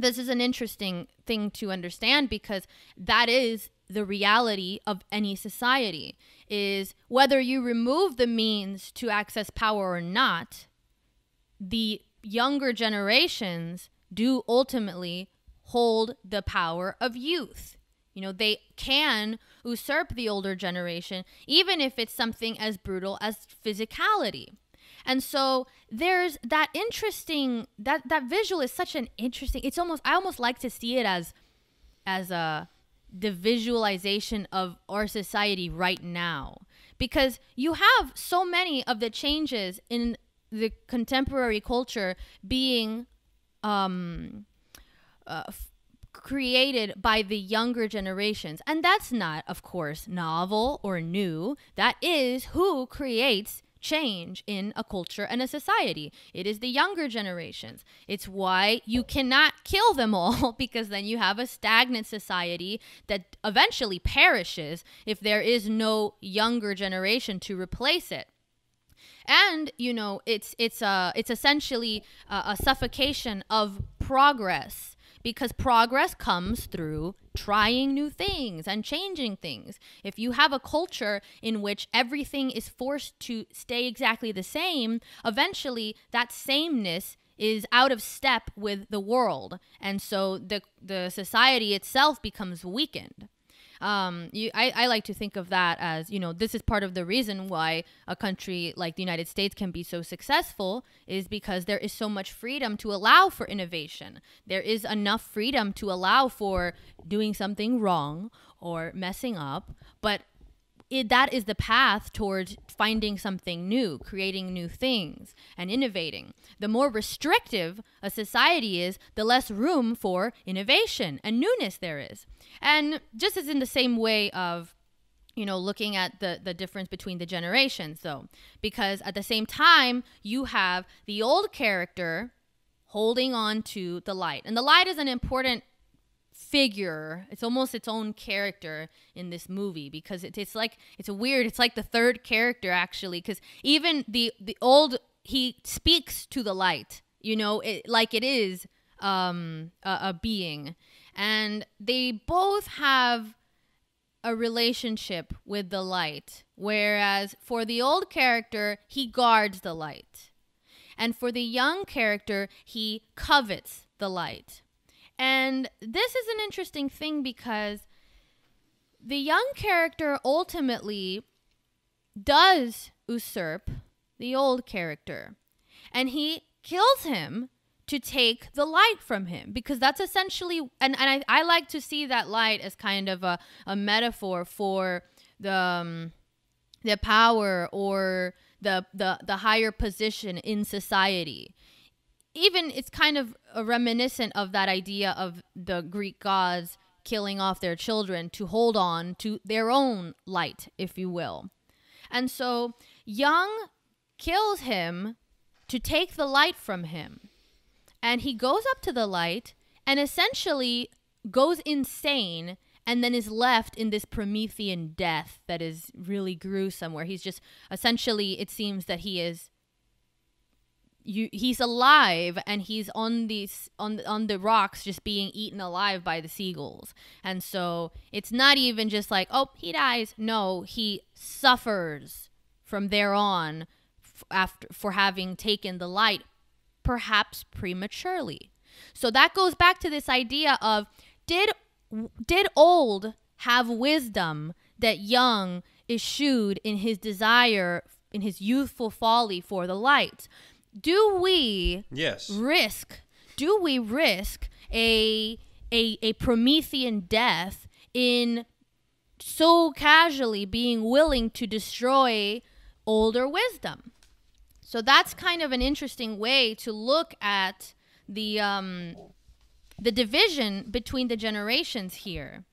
this is an interesting thing to understand because that is the reality of any society is whether you remove the means to access power or not the younger generations do ultimately hold the power of youth you know they can usurp the older generation even if it's something as brutal as physicality and so there's that interesting that that visual is such an interesting. It's almost I almost like to see it as as a the visualization of our society right now because you have so many of the changes in the contemporary culture being um, uh, created by the younger generations. And that's not, of course, novel or new. That is who creates change in a culture and a society. It is the younger generations. It's why you cannot kill them all because then you have a stagnant society that eventually perishes if there is no younger generation to replace it. And you know, it's it's a uh, it's essentially a, a suffocation of progress because progress comes through trying new things and changing things. If you have a culture in which everything is forced to stay exactly the same, eventually that sameness is out of step with the world. And so the the society itself becomes weakened um, you, I, I like to think of that as, you know, this is part of the reason why a country like the United States can be so successful is because there is so much freedom to allow for innovation. There is enough freedom to allow for doing something wrong or messing up, but it, that is the path towards finding something new, creating new things, and innovating. The more restrictive a society is, the less room for innovation and newness there is. And just as in the same way of you know looking at the the difference between the generations though because at the same time you have the old character holding on to the light and the light is an important figure it's almost its own character in this movie because it, it's like it's weird it's like the third character actually because even the the old he speaks to the light you know it, like it is um, a, a being and they both have a relationship with the light whereas for the old character he guards the light and for the young character he covets the light and this is an interesting thing because the young character ultimately does usurp the old character. And he kills him to take the light from him because that's essentially and, and I, I like to see that light as kind of a, a metaphor for the um, the power or the, the the higher position in society even it's kind of reminiscent of that idea of the Greek gods killing off their children to hold on to their own light, if you will. And so Young kills him to take the light from him. And he goes up to the light and essentially goes insane and then is left in this Promethean death that is really gruesome, where he's just essentially, it seems that he is you he's alive and he's on these on on the rocks just being eaten alive by the seagulls and so it's not even just like oh he dies no he suffers from there on after for having taken the light perhaps prematurely so that goes back to this idea of did did old have wisdom that young eschewed in his desire in his youthful folly for the light do we yes risk do we risk a a a promethean death in so casually being willing to destroy older wisdom so that's kind of an interesting way to look at the um the division between the generations here